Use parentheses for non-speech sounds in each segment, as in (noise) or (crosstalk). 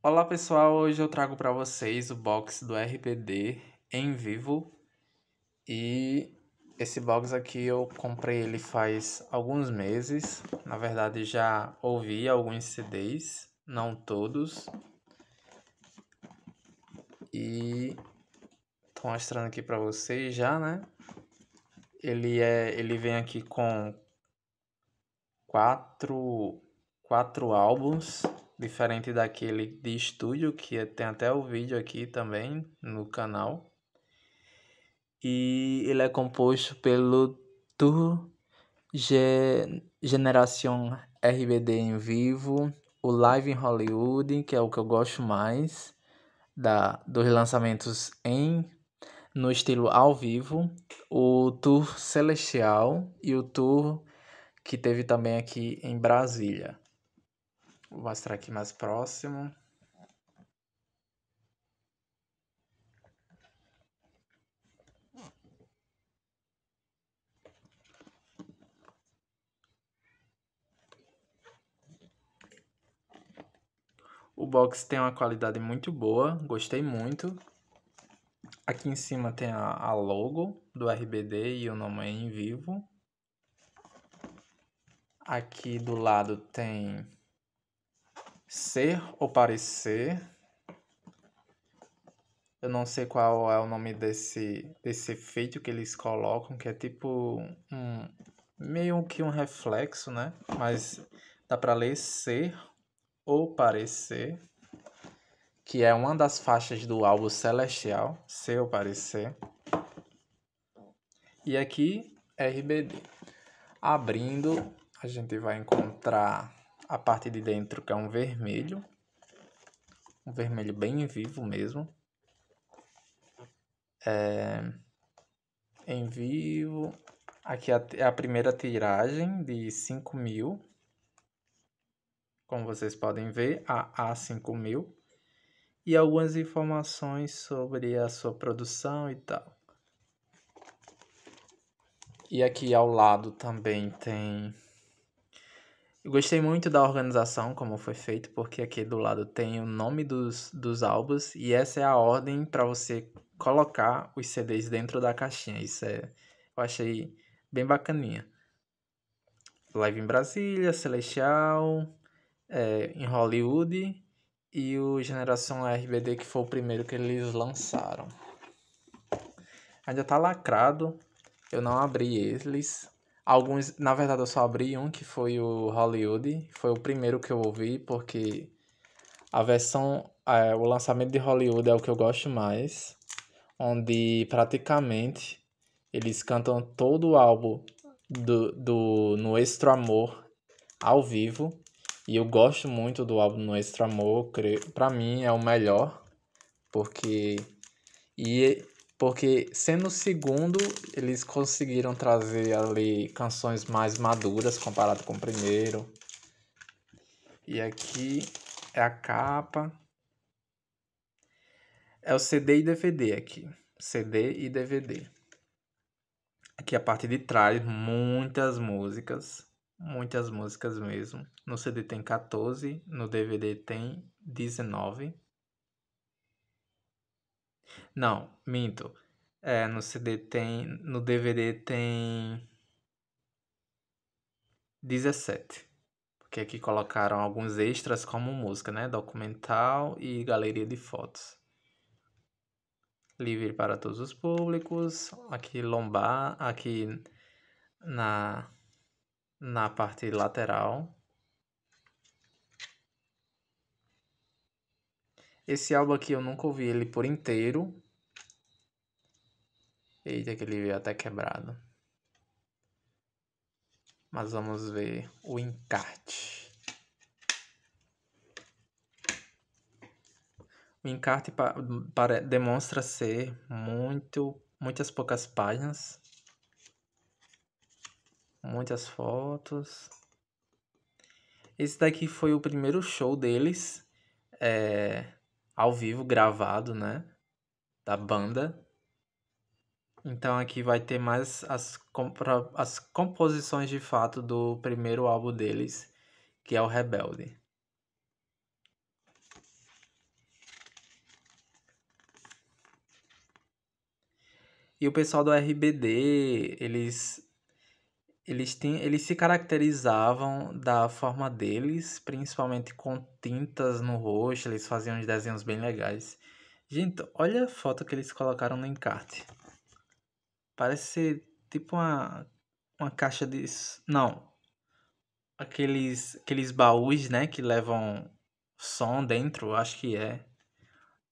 Olá pessoal, hoje eu trago para vocês o box do RPD em vivo e esse box aqui eu comprei ele faz alguns meses, na verdade já ouvi alguns CDs, não todos, e tô mostrando aqui para vocês já, né? Ele é, ele vem aqui com quatro, quatro álbuns Diferente daquele de estúdio, que é, tem até o vídeo aqui também no canal. E ele é composto pelo Tour G Generation RBD em vivo, o Live in Hollywood, que é o que eu gosto mais, da, dos lançamentos em no estilo ao vivo, o Tour Celestial e o Tour que teve também aqui em Brasília. Vou mostrar aqui mais próximo. O box tem uma qualidade muito boa, gostei muito. Aqui em cima tem a, a logo do RBD e o nome é em vivo. Aqui do lado tem Ser ou parecer. Eu não sei qual é o nome desse, desse efeito que eles colocam, que é tipo um. meio que um reflexo, né? Mas dá para ler ser ou parecer, que é uma das faixas do álbum Celestial, ser ou parecer. E aqui, RBD. Abrindo, a gente vai encontrar a parte de dentro que é um vermelho, um vermelho bem vivo mesmo. É, em vivo, aqui é a primeira tiragem de 5000, mil. Como vocês podem ver, a A5000 e algumas informações sobre a sua produção e tal. E aqui ao lado também tem eu gostei muito da organização, como foi feito, porque aqui do lado tem o nome dos, dos álbuns e essa é a ordem para você colocar os CDs dentro da caixinha. Isso é, eu achei bem bacaninha. Live em Brasília, Celestial, é, em Hollywood e o Geração RBD, que foi o primeiro que eles lançaram. Ainda tá lacrado, eu não abri eles, Alguns, na verdade, eu só abri um que foi o Hollywood, foi o primeiro que eu ouvi, porque a versão, é, o lançamento de Hollywood é o que eu gosto mais, onde praticamente eles cantam todo o álbum do, do No Extra Amor ao vivo, e eu gosto muito do álbum No Extra Amor, para pra mim é o melhor, porque. E porque sendo o segundo, eles conseguiram trazer ali canções mais maduras comparado com o primeiro. E aqui é a capa. É o CD e DVD aqui. CD e DVD. Aqui a parte de trás, muitas músicas. Muitas músicas mesmo. No CD tem 14, no DVD tem 19. Não, minto. É, no CD tem. No DVD tem. 17. Porque aqui colocaram alguns extras como música, né? Documental e galeria de fotos. Livre para todos os públicos. Aqui lombar, aqui na, na parte lateral. Esse álbum aqui eu nunca ouvi ele por inteiro. Eita, que ele veio até quebrado. Mas vamos ver o encarte. O encarte pa para, demonstra ser muito, muitas poucas páginas. Muitas fotos. Esse daqui foi o primeiro show deles. É, ao vivo, gravado, né? Da banda. Então aqui vai ter mais as, as composições de fato do primeiro álbum deles, que é o Rebelde. E o pessoal do RBD, eles eles, tinham, eles se caracterizavam da forma deles, principalmente com tintas no rosto, eles faziam uns desenhos bem legais. Gente, olha a foto que eles colocaram no encarte. Parece ser tipo uma, uma caixa de. Não. Aqueles, aqueles baús, né? Que levam som dentro, acho que é.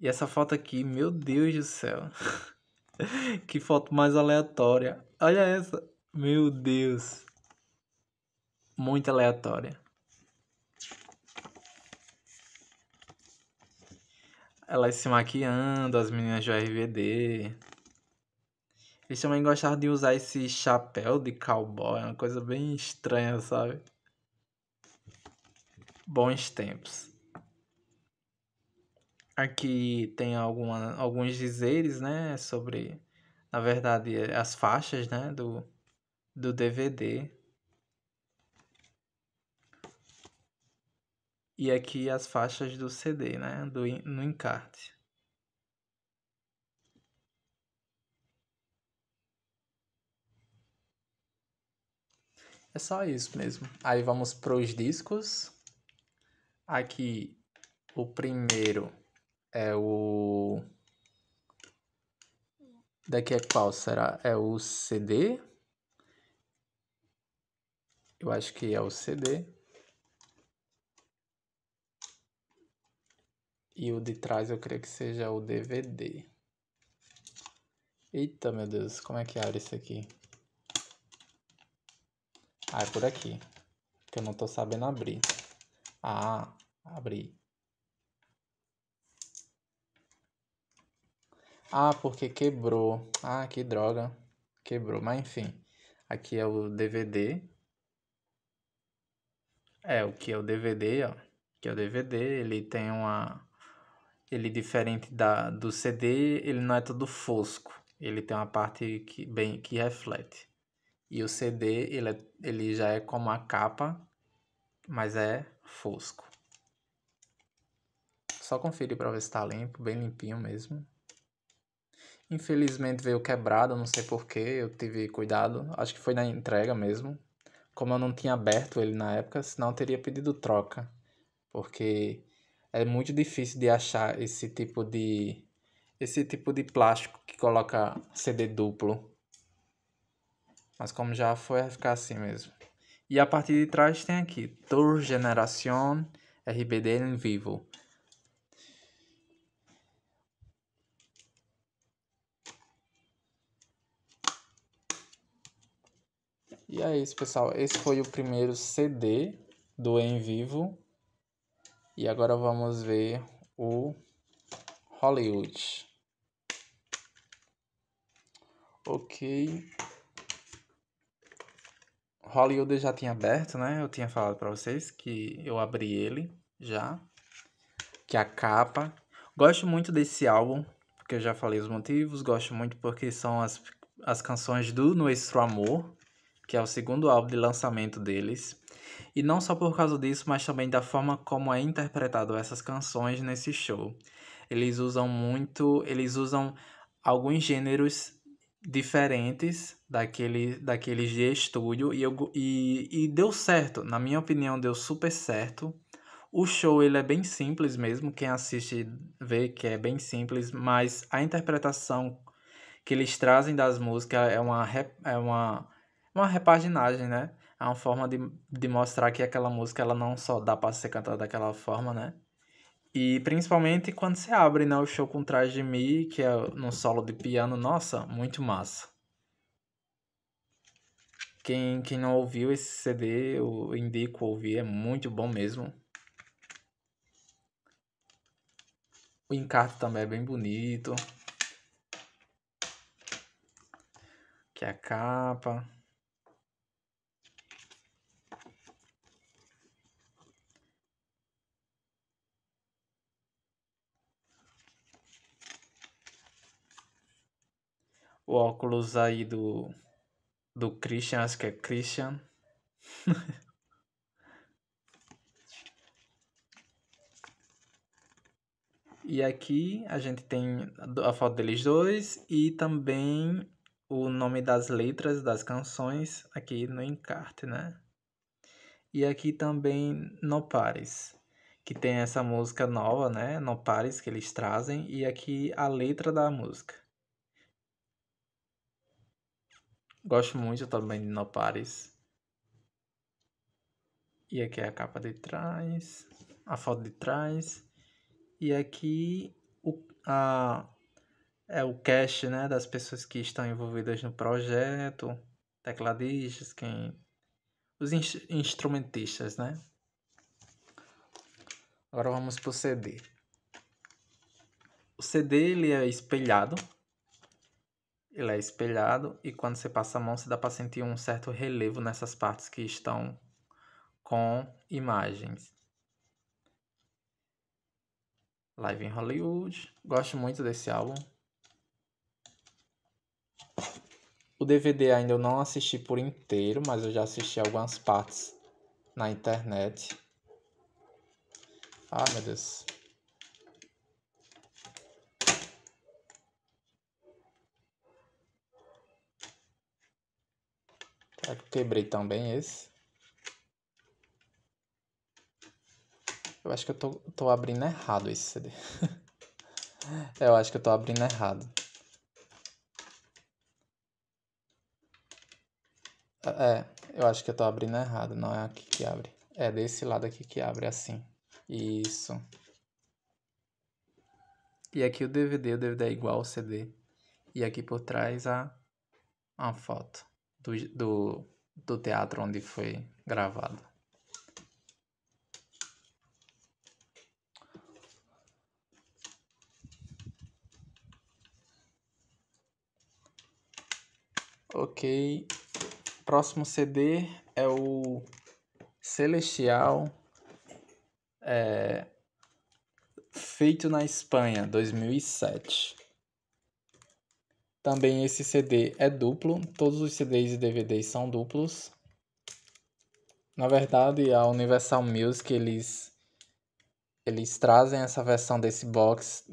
E essa foto aqui, meu Deus do céu. (laughs) que foto mais aleatória. Olha essa. Meu Deus. Muito aleatória. ela se maquiando, as meninas do RVD. Eles também gostavam de usar esse chapéu de cowboy, uma coisa bem estranha, sabe? Bons tempos. Aqui tem alguma, alguns dizeres, né, sobre, na verdade, as faixas, né, do, do DVD. E aqui as faixas do CD, né? Do, no encarte. É só isso mesmo. Aí vamos para os discos. Aqui o primeiro é o. Daqui é qual será? É o CD eu acho que é o CD. E o de trás eu creio que seja o DVD. Eita, meu Deus, como é que abre isso aqui? Ah, é por aqui. Que eu não tô sabendo abrir. Ah, abri. Ah, porque quebrou. Ah, que droga. Quebrou, mas enfim. Aqui é o DVD. É, o que é o DVD, ó. Que é o DVD, ele tem uma. Ele é diferente da, do CD, ele não é todo fosco. Ele tem uma parte que, bem, que reflete. E o CD, ele, é, ele já é como a capa, mas é fosco. Só conferir para ver se está limpo, bem limpinho mesmo. Infelizmente veio quebrado, não sei porquê, eu tive cuidado. Acho que foi na entrega mesmo como eu não tinha aberto ele na época, senão eu teria pedido troca, porque é muito difícil de achar esse tipo de esse tipo de plástico que coloca CD duplo. Mas como já foi, vai ficar assim mesmo. E a partir de trás tem aqui Tour Generation RBD em vivo. E é isso, pessoal. Esse foi o primeiro CD do Em Vivo. E agora vamos ver o Hollywood. Ok. Hollywood já tinha aberto, né? Eu tinha falado para vocês que eu abri ele já. Que a capa. Gosto muito desse álbum, porque eu já falei os motivos. Gosto muito porque são as, as canções do Nuestro Amor que é o segundo álbum de lançamento deles. E não só por causa disso, mas também da forma como é interpretado essas canções nesse show. Eles usam muito, eles usam alguns gêneros diferentes daquele, daqueles de estúdio e, eu, e, e deu certo, na minha opinião deu super certo. O show ele é bem simples mesmo, quem assiste vê que é bem simples, mas a interpretação que eles trazem das músicas é uma, é uma uma repaginagem, né? É uma forma de, de mostrar que aquela música ela não só dá para ser cantada daquela forma, né? E principalmente quando você abre né, o show com Trás de Mim, que é num solo de piano, nossa, muito massa. Quem, quem não ouviu esse CD, eu indico ouvir, é muito bom mesmo. O encarte também é bem bonito. Que é a capa. o óculos aí do, do Christian, acho que é Christian. (laughs) e aqui a gente tem a foto deles dois e também o nome das letras das canções aqui no encarte, né? E aqui também No Pares, que tem essa música nova, né? No Pares que eles trazem e aqui a letra da música. Gosto muito também de No Paris. E aqui é a capa de trás, a foto de trás. E aqui o, a, é o cast né, das pessoas que estão envolvidas no projeto, tecladistas, quem, os in, instrumentistas, né? Agora vamos para o CD. O CD ele é espelhado, ele é espelhado e quando você passa a mão, se dá para sentir um certo relevo nessas partes que estão com imagens. Live em Hollywood. Gosto muito desse álbum. O DVD ainda eu não assisti por inteiro, mas eu já assisti algumas partes na internet. Ah, meu Deus. Será é que eu quebrei também esse? Eu acho que eu tô, tô abrindo errado esse CD. (laughs) eu acho que eu tô abrindo errado. É, é, eu acho que eu tô abrindo errado, não é aqui que abre. É desse lado aqui que abre, assim. Isso. E aqui o DVD, o DVD é igual ao CD. E aqui por trás a, a foto do, do, do teatro onde foi gravado. Ok. Próximo CD é o Celestial, é, feito na Espanha, 2007. Também esse CD é duplo, todos os CDs e DVDs são duplos. Na verdade, a Universal Music eles eles trazem essa versão desse box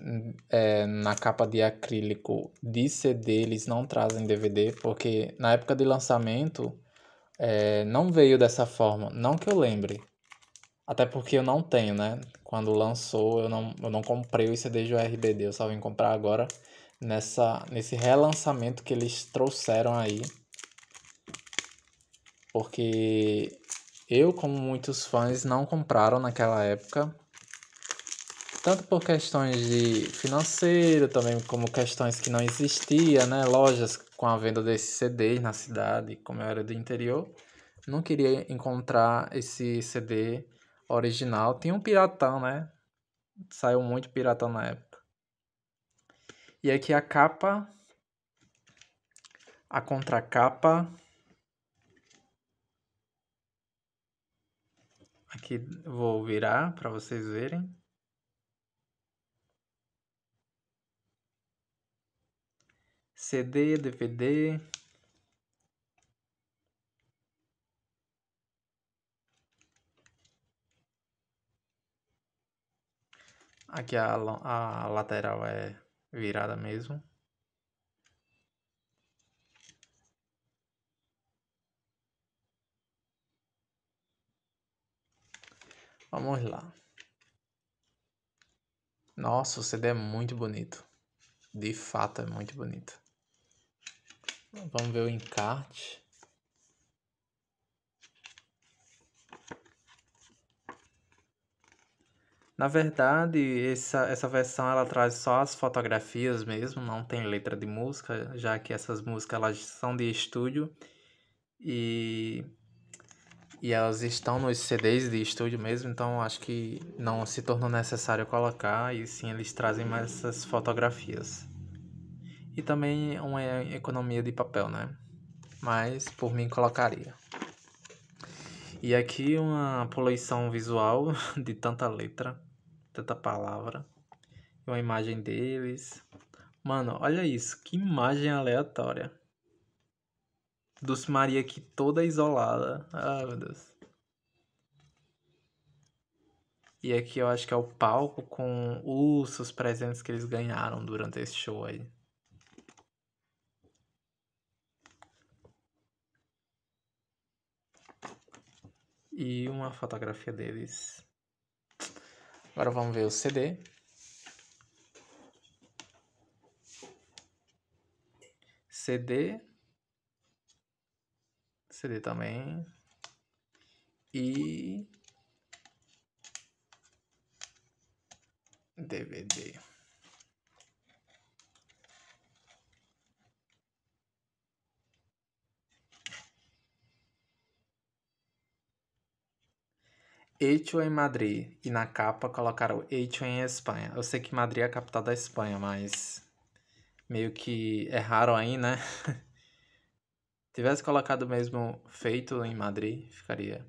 é, na capa de acrílico de CD, eles não trazem DVD, porque na época de lançamento é, não veio dessa forma, não que eu lembre. Até porque eu não tenho, né? Quando lançou, eu não, eu não comprei o CD do RBD, eu só vim comprar agora nessa, nesse relançamento que eles trouxeram aí. Porque eu, como muitos fãs, não compraram naquela época. Tanto por questões de financeiro, também como questões que não existia, né? Lojas com a venda desses CDs na cidade, como eu era do interior. Não queria encontrar esse CD original. Tinha um piratão, né? Saiu muito piratão na época. E aqui a capa, a contracapa. Aqui vou virar para vocês verem. CD, DVD. Aqui a, a lateral é virada mesmo. Vamos lá. Nossa, o CD é muito bonito. De fato, é muito bonito. Vamos ver o encarte. Na verdade, essa, essa versão ela traz só as fotografias mesmo, não tem letra de música, já que essas músicas elas são de estúdio e, e elas estão nos CDs de estúdio mesmo, então acho que não se tornou necessário colocar e sim eles trazem mais essas fotografias. E também uma economia de papel, né? Mas por mim colocaria. E aqui uma poluição visual (laughs) de tanta letra tanta palavra. Uma imagem deles. Mano, olha isso. Que imagem aleatória. Dos Maria aqui toda isolada. Ah, meu Deus. E aqui eu acho que é o palco com os presentes que eles ganharam durante esse show aí. E uma fotografia deles. Agora vamos ver o CD. CD. CD também. E DVD. Hecho em Madrid. E na capa colocaram Hecho em Espanha. Eu sei que Madrid é a capital da Espanha, mas meio que é raro aí, né? (laughs) Tivesse colocado mesmo feito em Madrid, ficaria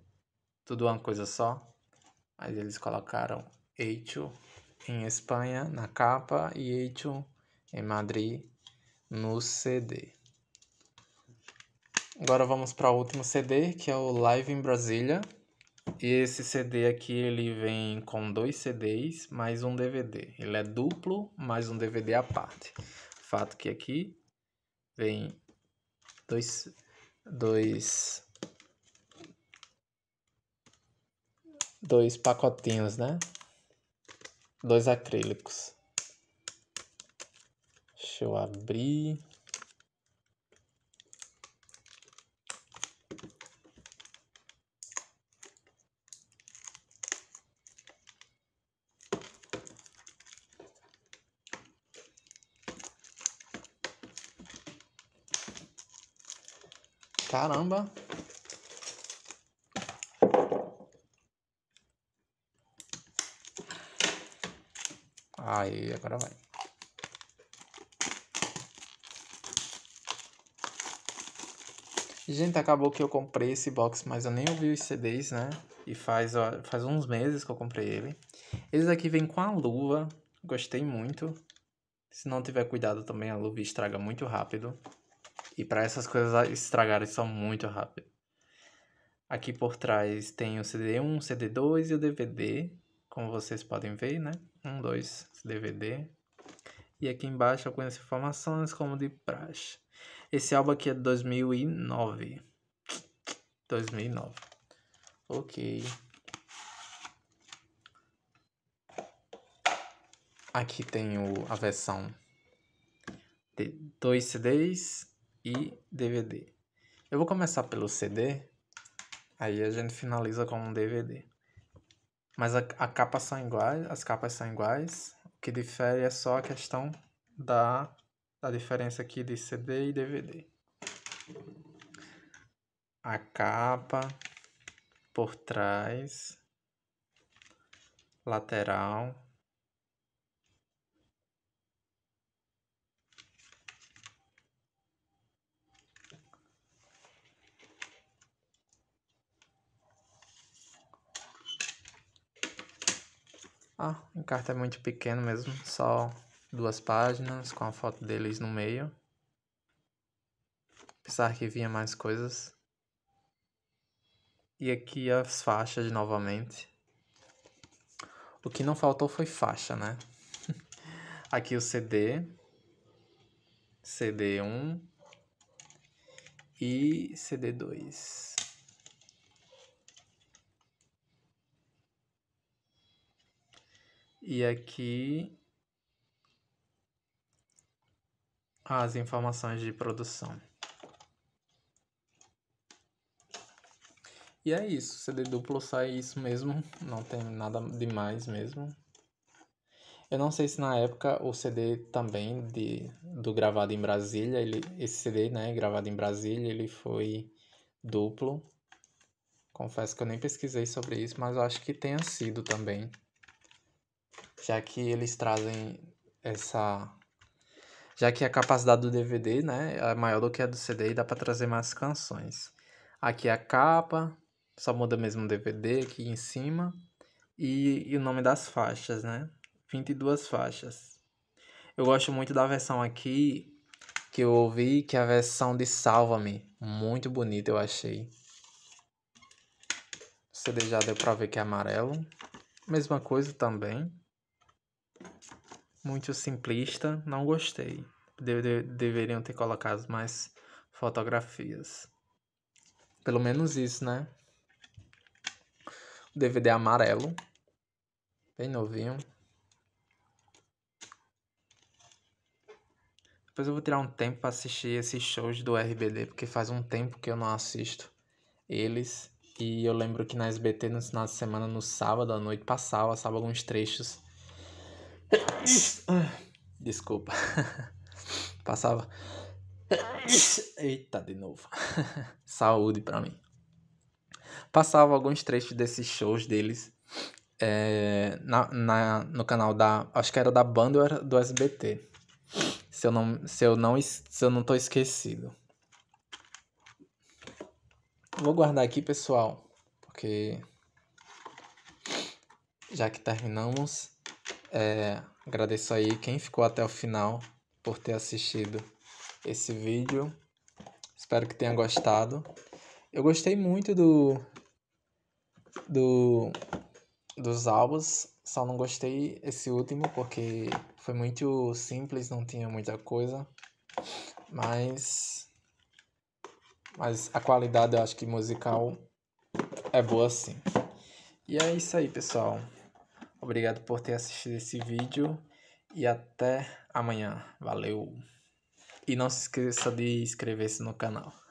tudo uma coisa só. Mas eles colocaram Hecho em Espanha na capa e Hecho em Madrid no CD. Agora vamos para o último CD, que é o Live em Brasília. Esse CD aqui ele vem com dois CDs mais um DVD. Ele é duplo mais um DVD à parte. Fato que aqui vem dois, dois, dois pacotinhos, né? Dois acrílicos. Deixa eu abrir. Caramba! Aí, agora vai. Gente, acabou que eu comprei esse box, mas eu nem ouvi os CDs, né? E faz, ó, faz uns meses que eu comprei ele. Eles aqui vêm com a luva, gostei muito. Se não tiver cuidado também, a luva estraga muito rápido. E para essas coisas estragarem são muito rápido. Aqui por trás tem o CD1, o CD2 e o DVD, como vocês podem ver, né? Um, dois, DVD. E aqui embaixo eu conheço informações como de praxe. Esse álbum aqui é de 2009. 2009. Ok. Aqui tem o, a versão de dois CDs e DVD. Eu vou começar pelo CD, aí a gente finaliza com um DVD. Mas a, a capa são iguais, as capas são iguais. O que difere é só a questão da, da diferença aqui de CD e DVD. A capa por trás, lateral, Ah, o cartão é muito pequeno mesmo, só duas páginas com a foto deles no meio. apesar que vinha mais coisas. E aqui as faixas novamente. O que não faltou foi faixa, né? (laughs) aqui o CD, CD1 e CD2. E aqui as informações de produção. E é isso, CD duplo sai é isso mesmo, não tem nada demais mesmo. Eu não sei se na época o CD também de, do gravado em Brasília, ele, esse CD, né, gravado em Brasília, ele foi duplo. Confesso que eu nem pesquisei sobre isso, mas eu acho que tenha sido também já que eles trazem essa. Já que a capacidade do DVD né, é maior do que a do CD e dá para trazer mais canções. Aqui é a capa, só muda mesmo o DVD aqui em cima. E, e o nome das faixas, né? 22 faixas. Eu gosto muito da versão aqui que eu ouvi, que é a versão de Salva-me. Muito bonita, eu achei. O CD já deu pra ver que é amarelo. Mesma coisa também muito simplista, não gostei. De de deveriam ter colocado mais fotografias. Pelo menos isso, né? O DVD amarelo. Bem novinho. Depois eu vou tirar um tempo para assistir esses shows do RBD, porque faz um tempo que eu não assisto eles. E eu lembro que na SBT, no final de semana, no sábado à noite, passava, passava alguns trechos ah, Desculpa. (laughs) Passava. Ah. Eita, de novo. (laughs) Saúde para mim. Passava alguns trechos desses shows deles é, na, na, no canal da. Acho que era da Band ou era do SBT. Se eu não, se eu não, se eu não tô esquecido. Vou guardar aqui, pessoal, porque já que terminamos, é, agradeço aí quem ficou até o final por ter assistido esse vídeo. Espero que tenha gostado. Eu gostei muito do, do dos álbuns, só não gostei esse último porque foi muito simples, não tinha muita coisa. Mas mas a qualidade eu acho que musical é boa sim. E é isso aí, pessoal. Obrigado por ter assistido esse vídeo e até amanhã. Valeu! E não se esqueça de inscrever-se no canal.